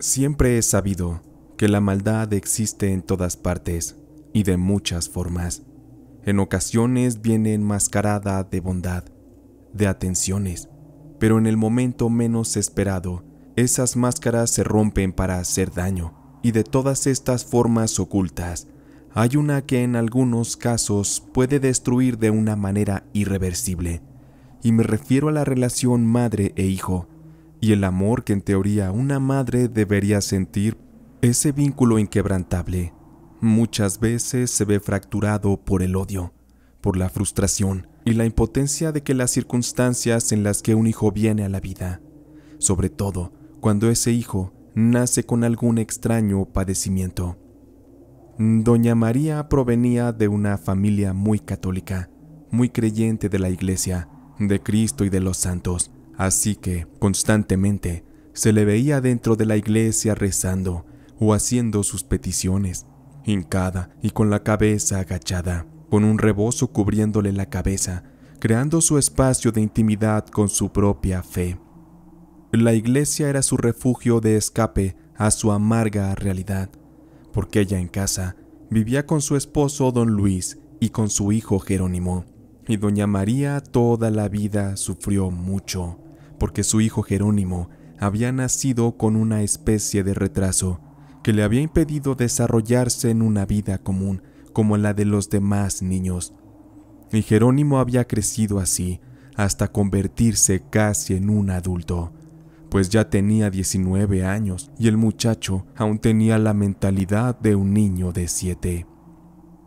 Siempre he sabido que la maldad existe en todas partes y de muchas formas. En ocasiones viene enmascarada de bondad, de atenciones, pero en el momento menos esperado, esas máscaras se rompen para hacer daño, y de todas estas formas ocultas, hay una que en algunos casos puede destruir de una manera irreversible, y me refiero a la relación madre e hijo, y el amor que en teoría una madre debería sentir, ese vínculo inquebrantable muchas veces se ve fracturado por el odio, por la frustración y la impotencia de que las circunstancias en las que un hijo viene a la vida, sobre todo cuando ese hijo nace con algún extraño padecimiento. Doña María provenía de una familia muy católica, muy creyente de la iglesia, de Cristo y de los santos, así que constantemente se le veía dentro de la iglesia rezando o haciendo sus peticiones, hincada y con la cabeza agachada, con un rebozo cubriéndole la cabeza, creando su espacio de intimidad con su propia fe. La iglesia era su refugio de escape a su amarga realidad, porque ella en casa vivía con su esposo don Luis y con su hijo Jerónimo, y doña María toda la vida sufrió mucho porque su hijo Jerónimo había nacido con una especie de retraso que le había impedido desarrollarse en una vida común como la de los demás niños. Y Jerónimo había crecido así hasta convertirse casi en un adulto, pues ya tenía 19 años y el muchacho aún tenía la mentalidad de un niño de 7.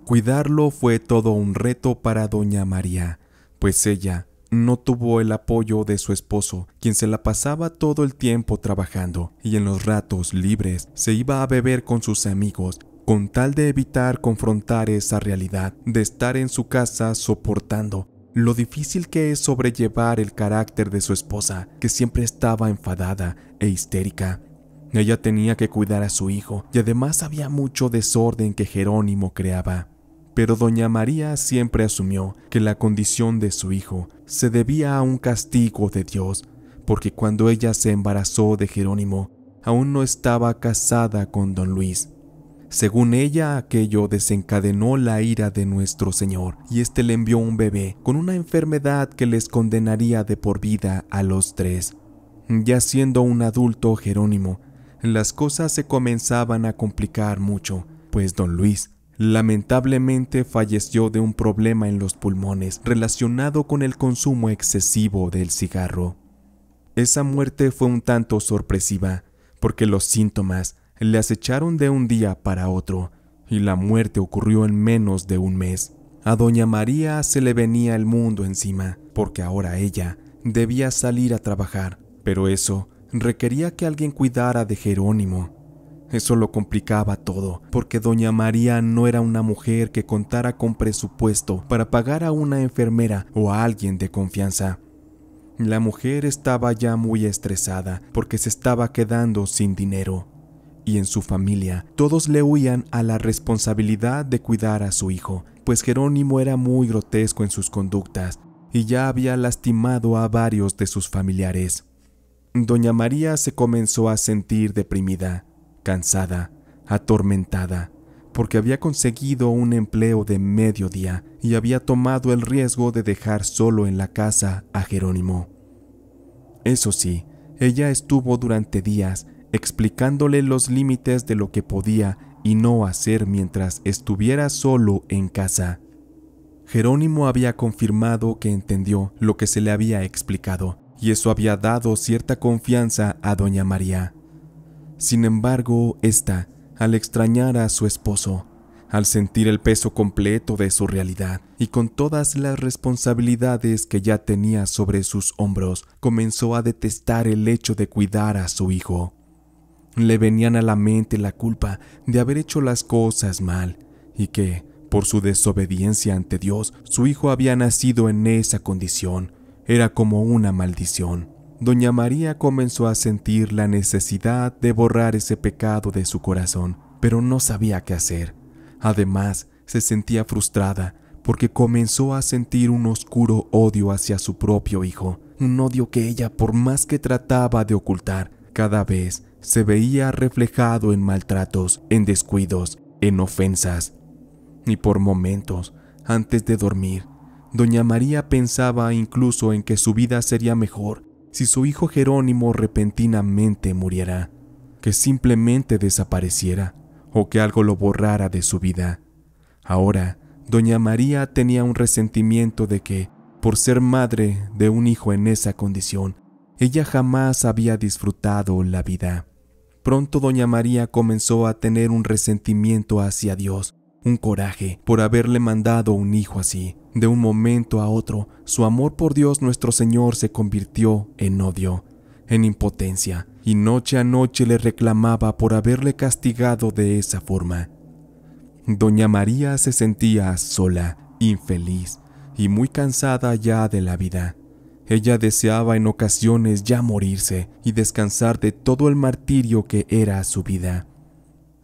Cuidarlo fue todo un reto para doña María, pues ella no tuvo el apoyo de su esposo, quien se la pasaba todo el tiempo trabajando y en los ratos libres se iba a beber con sus amigos con tal de evitar confrontar esa realidad, de estar en su casa soportando lo difícil que es sobrellevar el carácter de su esposa, que siempre estaba enfadada e histérica. Ella tenía que cuidar a su hijo y además había mucho desorden que Jerónimo creaba pero doña María siempre asumió que la condición de su hijo se debía a un castigo de Dios, porque cuando ella se embarazó de Jerónimo, aún no estaba casada con don Luis. Según ella, aquello desencadenó la ira de nuestro Señor, y éste le envió un bebé con una enfermedad que les condenaría de por vida a los tres. Ya siendo un adulto Jerónimo, las cosas se comenzaban a complicar mucho, pues don Luis Lamentablemente falleció de un problema en los pulmones relacionado con el consumo excesivo del cigarro. Esa muerte fue un tanto sorpresiva, porque los síntomas le acecharon de un día para otro, y la muerte ocurrió en menos de un mes. A doña María se le venía el mundo encima, porque ahora ella debía salir a trabajar, pero eso requería que alguien cuidara de Jerónimo, eso lo complicaba todo, porque doña María no era una mujer que contara con presupuesto para pagar a una enfermera o a alguien de confianza. La mujer estaba ya muy estresada porque se estaba quedando sin dinero. Y en su familia todos le huían a la responsabilidad de cuidar a su hijo, pues Jerónimo era muy grotesco en sus conductas y ya había lastimado a varios de sus familiares. Doña María se comenzó a sentir deprimida, cansada, atormentada, porque había conseguido un empleo de mediodía y había tomado el riesgo de dejar solo en la casa a Jerónimo. Eso sí, ella estuvo durante días explicándole los límites de lo que podía y no hacer mientras estuviera solo en casa. Jerónimo había confirmado que entendió lo que se le había explicado, y eso había dado cierta confianza a doña María. Sin embargo, ésta, al extrañar a su esposo, al sentir el peso completo de su realidad y con todas las responsabilidades que ya tenía sobre sus hombros, comenzó a detestar el hecho de cuidar a su hijo. Le venían a la mente la culpa de haber hecho las cosas mal y que, por su desobediencia ante Dios, su hijo había nacido en esa condición. Era como una maldición doña María comenzó a sentir la necesidad de borrar ese pecado de su corazón, pero no sabía qué hacer. Además, se sentía frustrada porque comenzó a sentir un oscuro odio hacia su propio hijo, un odio que ella, por más que trataba de ocultar, cada vez se veía reflejado en maltratos, en descuidos, en ofensas. Y por momentos, antes de dormir, doña María pensaba incluso en que su vida sería mejor si su hijo Jerónimo repentinamente muriera, que simplemente desapareciera o que algo lo borrara de su vida. Ahora, doña María tenía un resentimiento de que, por ser madre de un hijo en esa condición, ella jamás había disfrutado la vida. Pronto doña María comenzó a tener un resentimiento hacia Dios un coraje por haberle mandado un hijo así. De un momento a otro, su amor por Dios nuestro Señor se convirtió en odio, en impotencia, y noche a noche le reclamaba por haberle castigado de esa forma. Doña María se sentía sola, infeliz y muy cansada ya de la vida. Ella deseaba en ocasiones ya morirse y descansar de todo el martirio que era su vida.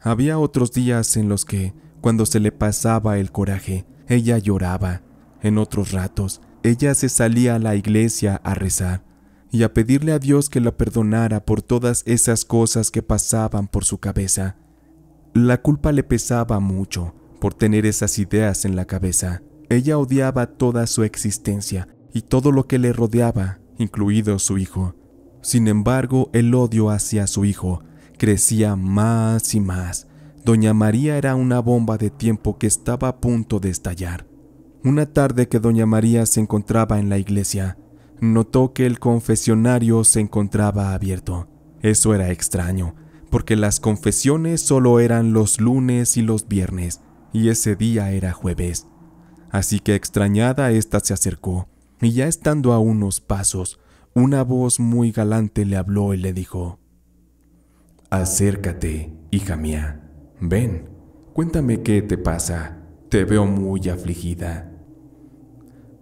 Había otros días en los que cuando se le pasaba el coraje, ella lloraba. En otros ratos, ella se salía a la iglesia a rezar y a pedirle a Dios que la perdonara por todas esas cosas que pasaban por su cabeza. La culpa le pesaba mucho por tener esas ideas en la cabeza. Ella odiaba toda su existencia y todo lo que le rodeaba, incluido su hijo. Sin embargo, el odio hacia su hijo crecía más y más, Doña María era una bomba de tiempo que estaba a punto de estallar. Una tarde que Doña María se encontraba en la iglesia, notó que el confesionario se encontraba abierto. Eso era extraño, porque las confesiones solo eran los lunes y los viernes, y ese día era jueves. Así que extrañada, ésta se acercó, y ya estando a unos pasos, una voz muy galante le habló y le dijo, Acércate, hija mía. Ven, cuéntame qué te pasa. Te veo muy afligida.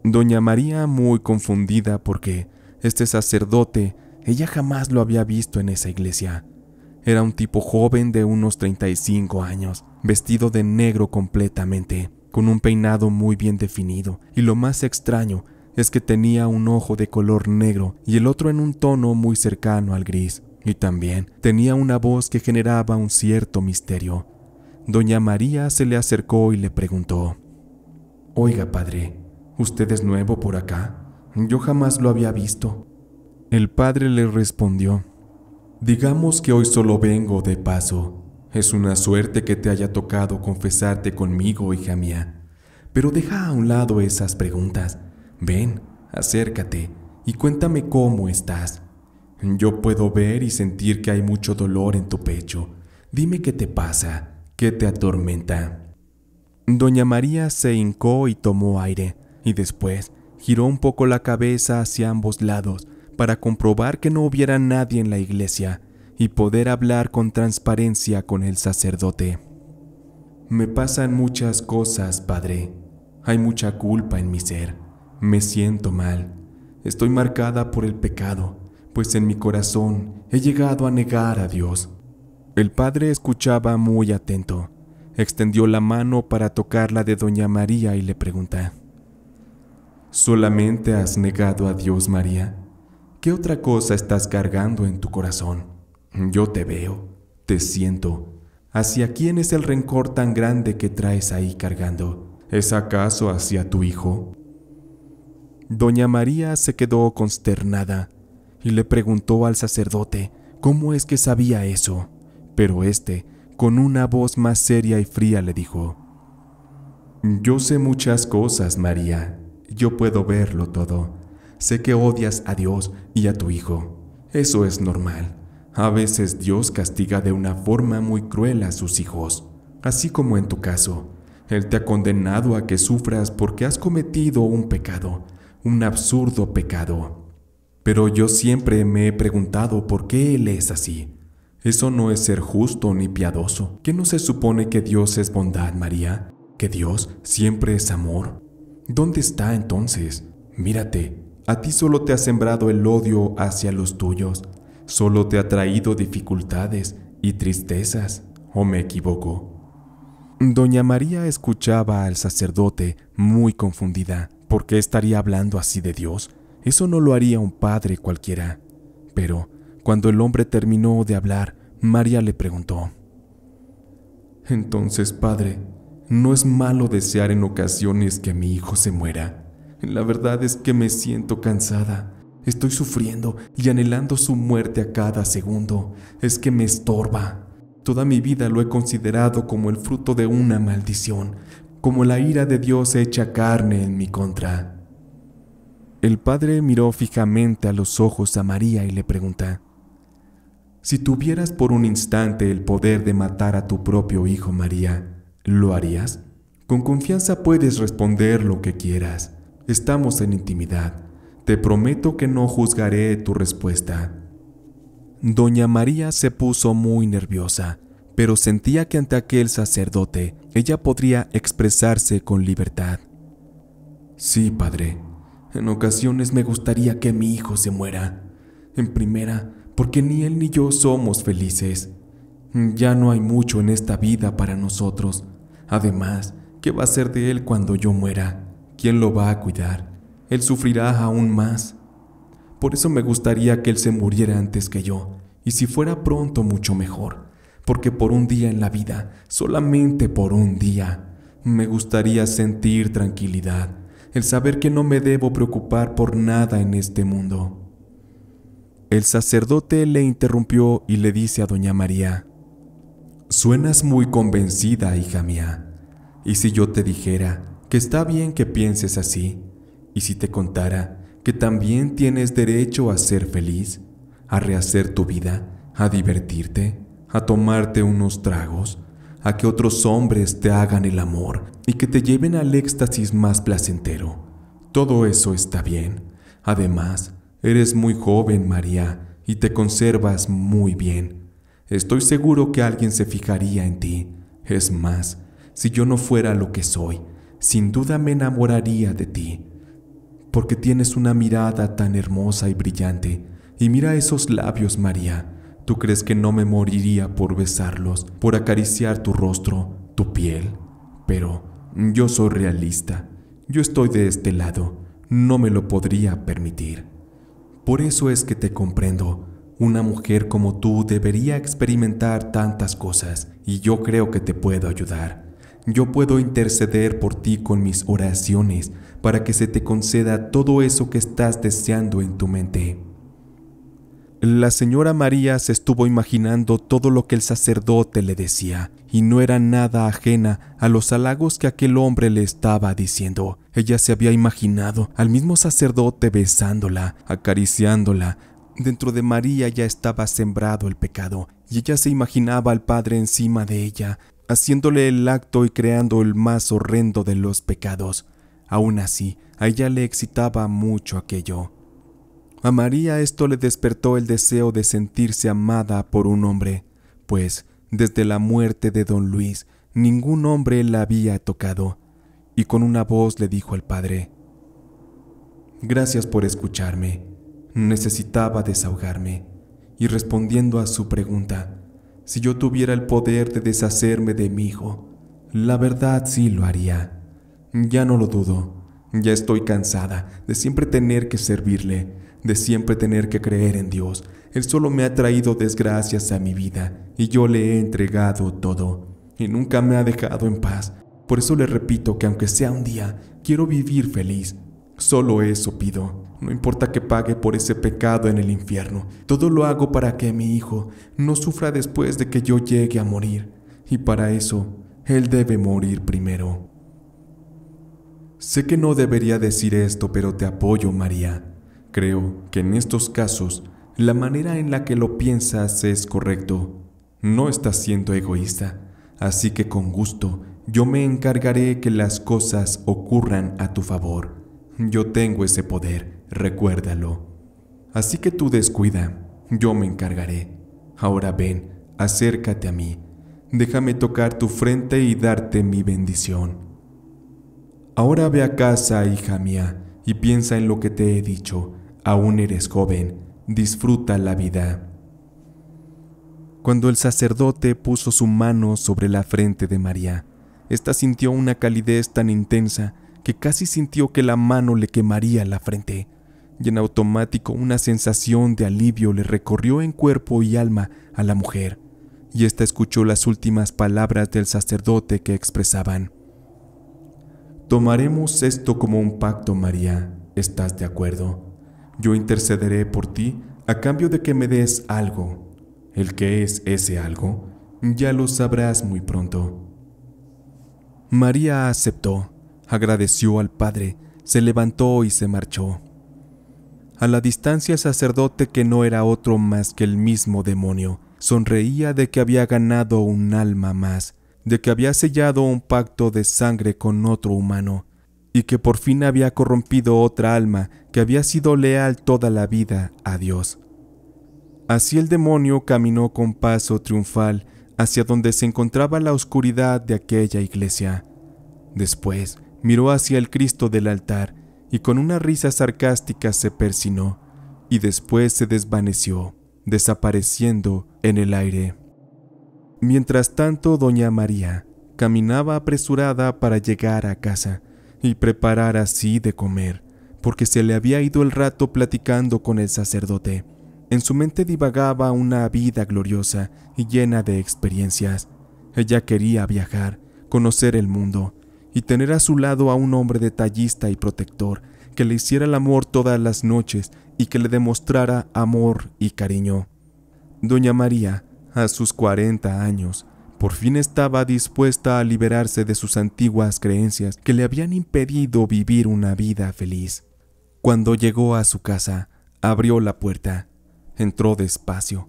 Doña María muy confundida porque este sacerdote ella jamás lo había visto en esa iglesia. Era un tipo joven de unos 35 años, vestido de negro completamente, con un peinado muy bien definido, y lo más extraño es que tenía un ojo de color negro y el otro en un tono muy cercano al gris. Y también tenía una voz que generaba un cierto misterio. Doña María se le acercó y le preguntó, Oiga, padre, ¿usted es nuevo por acá? Yo jamás lo había visto. El padre le respondió, Digamos que hoy solo vengo de paso. Es una suerte que te haya tocado confesarte conmigo, hija mía. Pero deja a un lado esas preguntas. Ven, acércate y cuéntame cómo estás. Yo puedo ver y sentir que hay mucho dolor en tu pecho. Dime qué te pasa, qué te atormenta. Doña María se hincó y tomó aire, y después giró un poco la cabeza hacia ambos lados para comprobar que no hubiera nadie en la iglesia y poder hablar con transparencia con el sacerdote. Me pasan muchas cosas, padre. Hay mucha culpa en mi ser. Me siento mal. Estoy marcada por el pecado pues en mi corazón he llegado a negar a Dios. El padre escuchaba muy atento, extendió la mano para tocar la de doña María y le pregunta, ¿Solamente has negado a Dios, María? ¿Qué otra cosa estás cargando en tu corazón? Yo te veo, te siento. ¿Hacia quién es el rencor tan grande que traes ahí cargando? ¿Es acaso hacia tu hijo? Doña María se quedó consternada y le preguntó al sacerdote cómo es que sabía eso, pero este, con una voz más seria y fría, le dijo, Yo sé muchas cosas, María, yo puedo verlo todo. Sé que odias a Dios y a tu Hijo. Eso es normal. A veces Dios castiga de una forma muy cruel a sus hijos, así como en tu caso. Él te ha condenado a que sufras porque has cometido un pecado, un absurdo pecado. Pero yo siempre me he preguntado por qué Él es así. Eso no es ser justo ni piadoso. ¿Qué no se supone que Dios es bondad, María? ¿Que Dios siempre es amor? ¿Dónde está entonces? Mírate, a ti solo te ha sembrado el odio hacia los tuyos, solo te ha traído dificultades y tristezas, ¿o me equivoco? Doña María escuchaba al sacerdote muy confundida. ¿Por qué estaría hablando así de Dios? Eso no lo haría un padre cualquiera. Pero, cuando el hombre terminó de hablar, María le preguntó, Entonces, padre, no es malo desear en ocasiones que mi hijo se muera. La verdad es que me siento cansada. Estoy sufriendo y anhelando su muerte a cada segundo. Es que me estorba. Toda mi vida lo he considerado como el fruto de una maldición, como la ira de Dios hecha carne en mi contra. El padre miró fijamente a los ojos a María y le pregunta, Si tuvieras por un instante el poder de matar a tu propio hijo, María, ¿lo harías? Con confianza puedes responder lo que quieras. Estamos en intimidad. Te prometo que no juzgaré tu respuesta. Doña María se puso muy nerviosa, pero sentía que ante aquel sacerdote ella podría expresarse con libertad. Sí, padre, en ocasiones me gustaría que mi hijo se muera. En primera, porque ni él ni yo somos felices. Ya no hay mucho en esta vida para nosotros. Además, ¿qué va a ser de él cuando yo muera? ¿Quién lo va a cuidar? Él sufrirá aún más. Por eso me gustaría que él se muriera antes que yo, y si fuera pronto mucho mejor, porque por un día en la vida, solamente por un día, me gustaría sentir tranquilidad, el saber que no me debo preocupar por nada en este mundo. El sacerdote le interrumpió y le dice a doña María, Suenas muy convencida, hija mía, y si yo te dijera que está bien que pienses así, y si te contara que también tienes derecho a ser feliz, a rehacer tu vida, a divertirte, a tomarte unos tragos, a que otros hombres te hagan el amor y que te lleven al éxtasis más placentero. Todo eso está bien. Además, eres muy joven, María, y te conservas muy bien. Estoy seguro que alguien se fijaría en ti. Es más, si yo no fuera lo que soy, sin duda me enamoraría de ti, porque tienes una mirada tan hermosa y brillante, y mira esos labios, María. ¿Tú crees que no me moriría por besarlos, por acariciar tu rostro, tu piel? Pero yo soy realista, yo estoy de este lado, no me lo podría permitir. Por eso es que te comprendo. Una mujer como tú debería experimentar tantas cosas y yo creo que te puedo ayudar. Yo puedo interceder por ti con mis oraciones para que se te conceda todo eso que estás deseando en tu mente. La señora María se estuvo imaginando todo lo que el sacerdote le decía, y no era nada ajena a los halagos que aquel hombre le estaba diciendo. Ella se había imaginado al mismo sacerdote besándola, acariciándola. Dentro de María ya estaba sembrado el pecado, y ella se imaginaba al Padre encima de ella, haciéndole el acto y creando el más horrendo de los pecados. Aún así, a ella le excitaba mucho aquello. A María esto le despertó el deseo de sentirse amada por un hombre, pues desde la muerte de don Luis ningún hombre la había tocado, y con una voz le dijo al padre, Gracias por escucharme, necesitaba desahogarme, y respondiendo a su pregunta, si yo tuviera el poder de deshacerme de mi hijo, la verdad sí lo haría. Ya no lo dudo, ya estoy cansada de siempre tener que servirle de siempre tener que creer en Dios. Él solo me ha traído desgracias a mi vida y yo le he entregado todo. Y nunca me ha dejado en paz. Por eso le repito que aunque sea un día, quiero vivir feliz. Solo eso pido. No importa que pague por ese pecado en el infierno. Todo lo hago para que mi hijo no sufra después de que yo llegue a morir. Y para eso, él debe morir primero. Sé que no debería decir esto, pero te apoyo, María. Creo que en estos casos la manera en la que lo piensas es correcto. No estás siendo egoísta, así que con gusto yo me encargaré que las cosas ocurran a tu favor. Yo tengo ese poder, recuérdalo. Así que tú descuida, yo me encargaré. Ahora ven, acércate a mí, déjame tocar tu frente y darte mi bendición. Ahora ve a casa, hija mía, y piensa en lo que te he dicho aún eres joven, disfruta la vida. Cuando el sacerdote puso su mano sobre la frente de María, ésta sintió una calidez tan intensa que casi sintió que la mano le quemaría la frente, y en automático una sensación de alivio le recorrió en cuerpo y alma a la mujer, y ésta escuchó las últimas palabras del sacerdote que expresaban, Tomaremos esto como un pacto, María, ¿estás de acuerdo? yo intercederé por ti a cambio de que me des algo. El que es ese algo, ya lo sabrás muy pronto. María aceptó, agradeció al Padre, se levantó y se marchó. A la distancia sacerdote, que no era otro más que el mismo demonio, sonreía de que había ganado un alma más, de que había sellado un pacto de sangre con otro humano, y que por fin había corrompido otra alma había sido leal toda la vida a Dios. Así el demonio caminó con paso triunfal hacia donde se encontraba la oscuridad de aquella iglesia. Después miró hacia el Cristo del altar y con una risa sarcástica se persinó y después se desvaneció, desapareciendo en el aire. Mientras tanto, doña María caminaba apresurada para llegar a casa y preparar así de comer porque se le había ido el rato platicando con el sacerdote. En su mente divagaba una vida gloriosa y llena de experiencias. Ella quería viajar, conocer el mundo y tener a su lado a un hombre detallista y protector que le hiciera el amor todas las noches y que le demostrara amor y cariño. Doña María, a sus 40 años, por fin estaba dispuesta a liberarse de sus antiguas creencias que le habían impedido vivir una vida feliz. Cuando llegó a su casa, abrió la puerta. Entró despacio.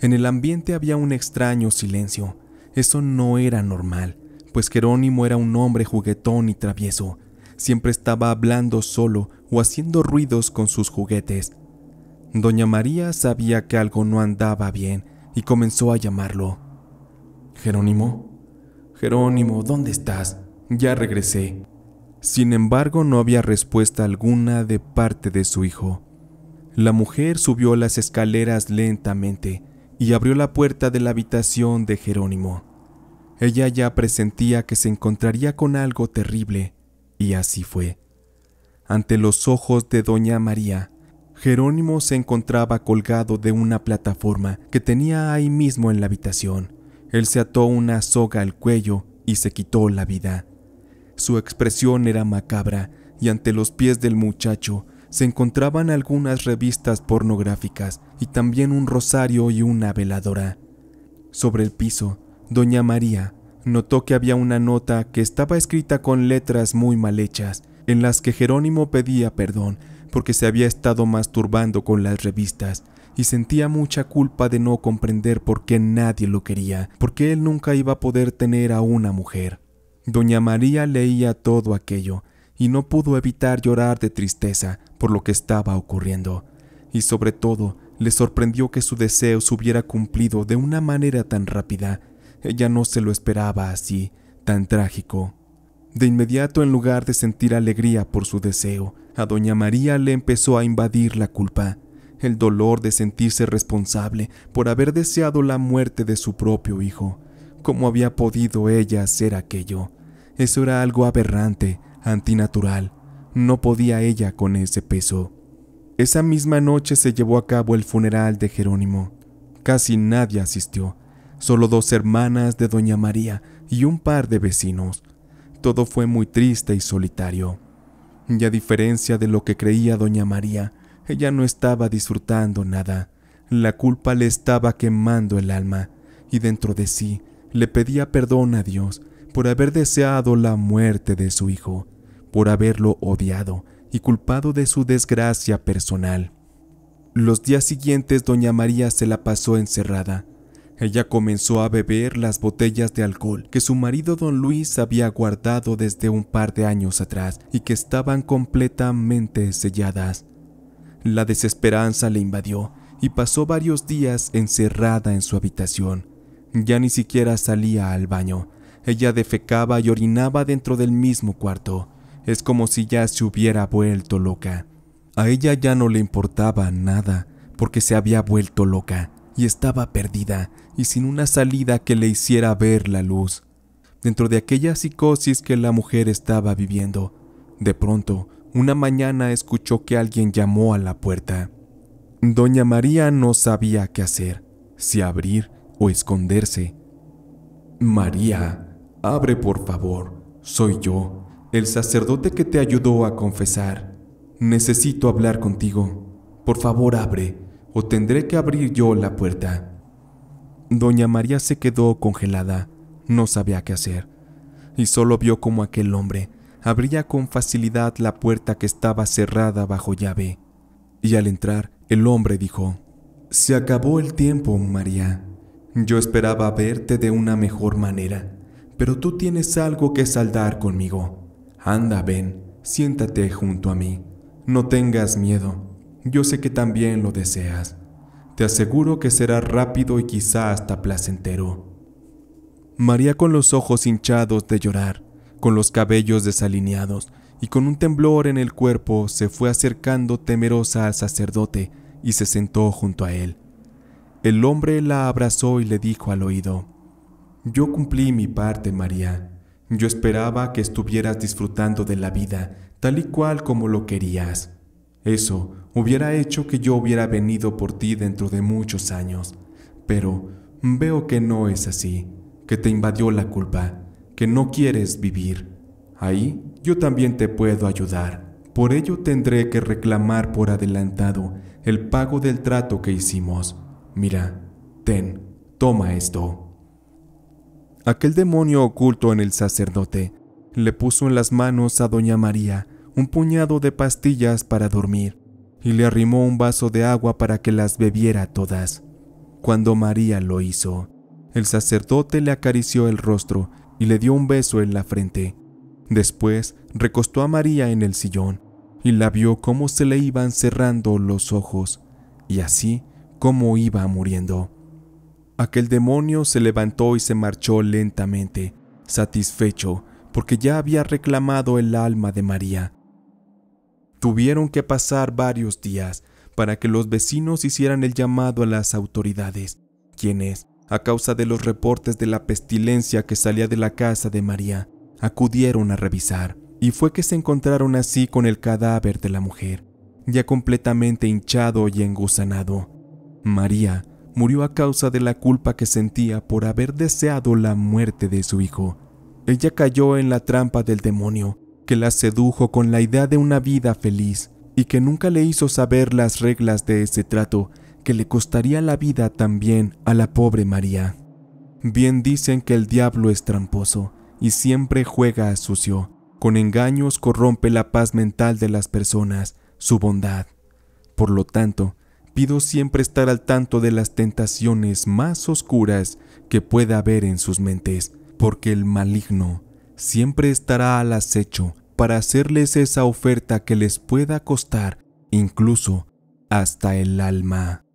En el ambiente había un extraño silencio. Eso no era normal, pues Jerónimo era un hombre juguetón y travieso. Siempre estaba hablando solo o haciendo ruidos con sus juguetes. Doña María sabía que algo no andaba bien y comenzó a llamarlo. Jerónimo, Jerónimo, ¿dónde estás? Ya regresé. Sin embargo, no había respuesta alguna de parte de su hijo. La mujer subió las escaleras lentamente y abrió la puerta de la habitación de Jerónimo. Ella ya presentía que se encontraría con algo terrible, y así fue. Ante los ojos de doña María, Jerónimo se encontraba colgado de una plataforma que tenía ahí mismo en la habitación. Él se ató una soga al cuello y se quitó la vida. Su expresión era macabra y ante los pies del muchacho se encontraban algunas revistas pornográficas y también un rosario y una veladora. Sobre el piso, doña María notó que había una nota que estaba escrita con letras muy mal hechas, en las que Jerónimo pedía perdón porque se había estado masturbando con las revistas y sentía mucha culpa de no comprender por qué nadie lo quería, porque él nunca iba a poder tener a una mujer. Doña María leía todo aquello y no pudo evitar llorar de tristeza por lo que estaba ocurriendo, y sobre todo le sorprendió que su deseo se hubiera cumplido de una manera tan rápida. Ella no se lo esperaba así, tan trágico. De inmediato, en lugar de sentir alegría por su deseo, a doña María le empezó a invadir la culpa, el dolor de sentirse responsable por haber deseado la muerte de su propio hijo. ¿Cómo había podido ella hacer aquello? Eso era algo aberrante, antinatural. No podía ella con ese peso. Esa misma noche se llevó a cabo el funeral de Jerónimo. Casi nadie asistió, solo dos hermanas de Doña María y un par de vecinos. Todo fue muy triste y solitario. Y a diferencia de lo que creía Doña María, ella no estaba disfrutando nada. La culpa le estaba quemando el alma y dentro de sí le pedía perdón a Dios por haber deseado la muerte de su hijo, por haberlo odiado y culpado de su desgracia personal. Los días siguientes doña María se la pasó encerrada. Ella comenzó a beber las botellas de alcohol que su marido don Luis había guardado desde un par de años atrás y que estaban completamente selladas. La desesperanza le invadió y pasó varios días encerrada en su habitación. Ya ni siquiera salía al baño ella defecaba y orinaba dentro del mismo cuarto. Es como si ya se hubiera vuelto loca. A ella ya no le importaba nada, porque se había vuelto loca y estaba perdida y sin una salida que le hiciera ver la luz. Dentro de aquella psicosis que la mujer estaba viviendo, de pronto, una mañana escuchó que alguien llamó a la puerta. Doña María no sabía qué hacer, si abrir o esconderse. María, Abre por favor, soy yo, el sacerdote que te ayudó a confesar. Necesito hablar contigo. Por favor, abre, o tendré que abrir yo la puerta. Doña María se quedó congelada, no sabía qué hacer, y solo vio cómo aquel hombre abría con facilidad la puerta que estaba cerrada bajo llave. Y al entrar, el hombre dijo, Se acabó el tiempo, María. Yo esperaba verte de una mejor manera pero tú tienes algo que saldar conmigo. Anda, ven, siéntate junto a mí. No tengas miedo. Yo sé que también lo deseas. Te aseguro que será rápido y quizá hasta placentero. María con los ojos hinchados de llorar, con los cabellos desalineados y con un temblor en el cuerpo, se fue acercando temerosa al sacerdote y se sentó junto a él. El hombre la abrazó y le dijo al oído, yo cumplí mi parte, María. Yo esperaba que estuvieras disfrutando de la vida tal y cual como lo querías. Eso hubiera hecho que yo hubiera venido por ti dentro de muchos años, pero veo que no es así, que te invadió la culpa, que no quieres vivir. Ahí yo también te puedo ayudar. Por ello tendré que reclamar por adelantado el pago del trato que hicimos. Mira, ten, toma esto. Aquel demonio oculto en el sacerdote le puso en las manos a doña María un puñado de pastillas para dormir y le arrimó un vaso de agua para que las bebiera todas. Cuando María lo hizo, el sacerdote le acarició el rostro y le dio un beso en la frente. Después recostó a María en el sillón y la vio cómo se le iban cerrando los ojos y así cómo iba muriendo. Aquel demonio se levantó y se marchó lentamente, satisfecho, porque ya había reclamado el alma de María. Tuvieron que pasar varios días para que los vecinos hicieran el llamado a las autoridades, quienes, a causa de los reportes de la pestilencia que salía de la casa de María, acudieron a revisar, y fue que se encontraron así con el cadáver de la mujer, ya completamente hinchado y engusanado. María, murió a causa de la culpa que sentía por haber deseado la muerte de su hijo. Ella cayó en la trampa del demonio, que la sedujo con la idea de una vida feliz y que nunca le hizo saber las reglas de ese trato que le costaría la vida también a la pobre María. Bien dicen que el diablo es tramposo y siempre juega a sucio. Con engaños corrompe la paz mental de las personas, su bondad. Por lo tanto, pido siempre estar al tanto de las tentaciones más oscuras que pueda haber en sus mentes, porque el maligno siempre estará al acecho para hacerles esa oferta que les pueda costar incluso hasta el alma.